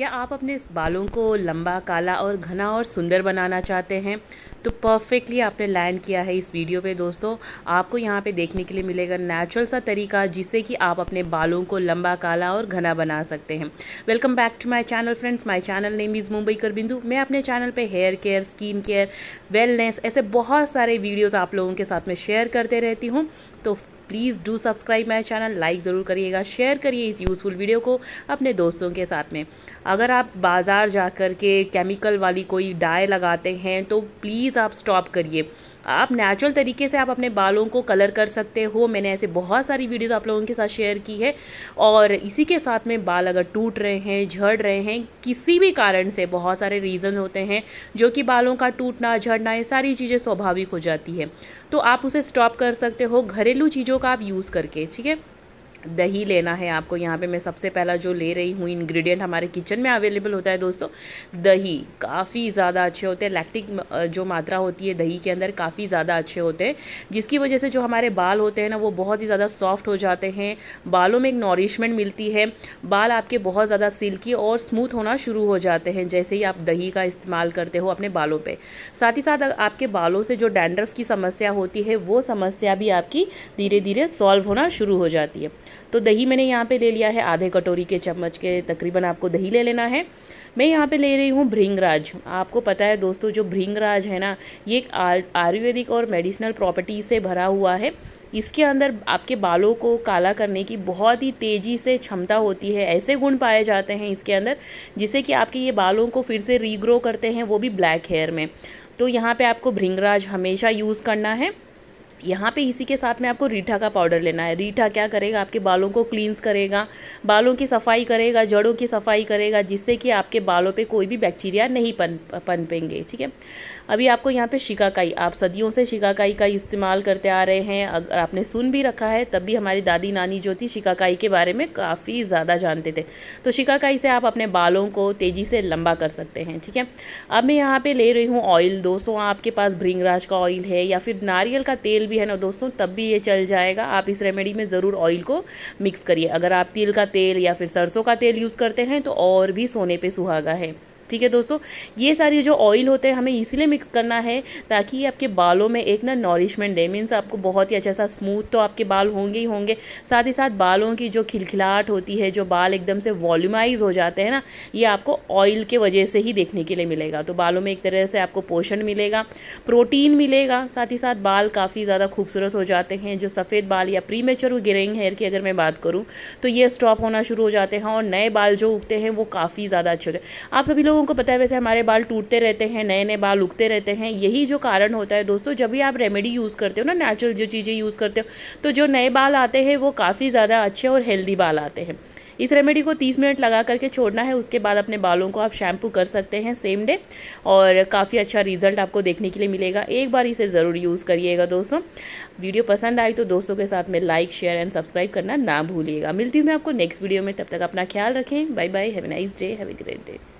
क्या आप अपने इस बालों को लंबा काला और घना और सुंदर बनाना चाहते हैं तो परफेक्टली आपने लैंड किया है इस वीडियो पे दोस्तों आपको यहाँ पे देखने के लिए मिलेगा नेचुरल सा तरीका जिससे कि आप अपने बालों को लंबा काला और घना बना सकते हैं welcome back to my channel friends my channel name is Mumbaikar Bindu मैं अपने चैनल पे hair care skin care wellness ऐसे बहुत सारे वीडियोज़ आप लोगों के साथ में शेयर करते रहती हूँ तो please do subscribe my channel like ज़रूर करिएगा शेयर करिए इस यूज़फुल वीडियो को अपने दोस्तों के साथ में अगर आप बाज़ार जा कर के केमिकल वाली कोई डाई लगाते हैं तो प्लीज़ आप स्टॉप करिए आप नेचुरल तरीके से आप अपने बालों को कलर कर सकते हो मैंने ऐसे बहुत सारी वीडियोज़ आप लोगों के साथ शेयर की है और इसी के साथ में बाल अगर टूट रहे हैं झड़ रहे हैं किसी भी कारण से बहुत सारे रीज़न होते हैं जो कि बालों का टूटना झड़ना ये सारी चीज़ें स्वाभाविक हो जाती है तो आप उसे स्टॉप कर सकते हो घरेलू चीज़ों का आप यूज़ करके ठीक है दही लेना है आपको यहाँ पे मैं सबसे पहला जो ले रही हूँ इंग्रेडिएंट हमारे किचन में अवेलेबल होता है दोस्तों दही काफ़ी ज़्यादा अच्छे होते हैं लैक्टिक जो मात्रा होती है दही के अंदर काफ़ी ज़्यादा अच्छे होते हैं जिसकी वजह से जो हमारे बाल होते हैं ना वो बहुत ही ज़्यादा सॉफ्ट हो जाते हैं बालों में एक नॉरिशमेंट मिलती है बाल आपके बहुत ज़्यादा सिल्की और स्मूथ होना शुरू हो जाते हैं जैसे ही आप दही का इस्तेमाल करते हो अपने बालों पर साथ ही साथ आपके बालों से जो डैंड्रफ की समस्या होती है वो समस्या भी आपकी धीरे धीरे सॉल्व होना शुरू हो जाती है तो दही मैंने यहाँ पे ले लिया है आधे कटोरी के चम्मच के तकरीबन आपको दही ले लेना है मैं यहाँ पे ले रही हूँ भृंगराज आपको पता है दोस्तों जो भृंगराज है ना ये एक आयुर्वेदिक और मेडिसिनल प्रॉपर्टी से भरा हुआ है इसके अंदर आपके बालों को काला करने की बहुत ही तेज़ी से क्षमता होती है ऐसे गुण पाए जाते हैं इसके अंदर जिससे कि आपके ये बालों को फिर से रीग्रो करते हैं वो भी ब्लैक हेयर में तो यहाँ पे आपको भृंगराज हमेशा यूज़ करना है यहाँ पे इसी के साथ में आपको रीठा का पाउडर लेना है रीठा क्या करेगा आपके बालों को क्लींस करेगा बालों की सफाई करेगा जड़ों की सफाई करेगा जिससे कि आपके बालों पे कोई भी बैक्टीरिया नहीं पन पनपेंगे ठीक है अभी आपको यहाँ पे शिकाकाई आप सदियों से शिकाकाई का इस्तेमाल करते आ रहे हैं अगर आपने सुन भी रखा है तब भी हमारी दादी नानी जो थी शिकाकाई के बारे में काफ़ी ज़्यादा जानते थे तो शिकाकाई से आप अपने बालों को तेज़ी से लंबा कर सकते हैं ठीक है अब मैं यहाँ पर ले रही हूँ ऑयल दोस्तों आपके पास भृंगराज का ऑयल है या फिर नारियल का तेल भी है ना दोस्तों तब भी ये चल जाएगा आप इस रेमेडी में ज़रूर ऑयल को मिक्स करिए अगर आप तिल का तेल या फिर सरसों का तेल यूज़ करते हैं तो और भी सोने पर सुहागा है ठीक है दोस्तों ये सारी जो ऑयल होते हैं हमें इसीलिए मिक्स करना है ताकि ये आपके बालों में एक ना नॉरिशमेंट दे मीन्स आपको बहुत ही अच्छा सा स्मूथ तो आपके बाल होंगे ही होंगे साथ ही साथ बालों की जो खिलखिलाहट होती है जो बाल एकदम से वॉल्यूमाइज हो जाते हैं ना ये आपको ऑयल के वजह से ही देखने के लिए मिलेगा तो बालों में एक तरह से आपको पोषण मिलेगा प्रोटीन मिलेगा साथ ही साथ बाल काफ़ी ज़्यादा खूबसूरत हो जाते हैं जो सफ़ेद बाल या प्री मेचर ग्रेइंग हेयर की अगर मैं बात करूँ तो ये स्टॉप होना शुरू हो जाते हैं और नए बाल जो उगते हैं वो काफ़ी ज़्यादा अच्छे होते हैं आप सभी लोग लोगों को पता है वैसे हमारे बाल टूटते रहते हैं नए नए बाल उगते रहते हैं यही जो कारण होता है दोस्तों जब भी आप रेमेडी यूज़ करते हो ना नेचुरल जो चीज़ें यूज़ करते हो तो जो नए बाल आते हैं वो काफ़ी ज़्यादा अच्छे और हेल्दी बाल आते हैं इस रेमेडी को 30 मिनट लगा करके छोड़ना है उसके बाद अपने बालों को आप शैम्पू कर सकते हैं सेम डे और काफ़ी अच्छा रिजल्ट आपको देखने के लिए मिलेगा एक बार इसे ज़रूर यूज़ करिएगा दोस्तों वीडियो पसंद आई तो दोस्तों के साथ में लाइक शेयर एंड सब्सक्राइब करना ना भूलिएगा मिलती हूँ मैं आपको नेक्स्ट वीडियो में तब तक अपना ख्याल रखें bye bye have a nice day have a great day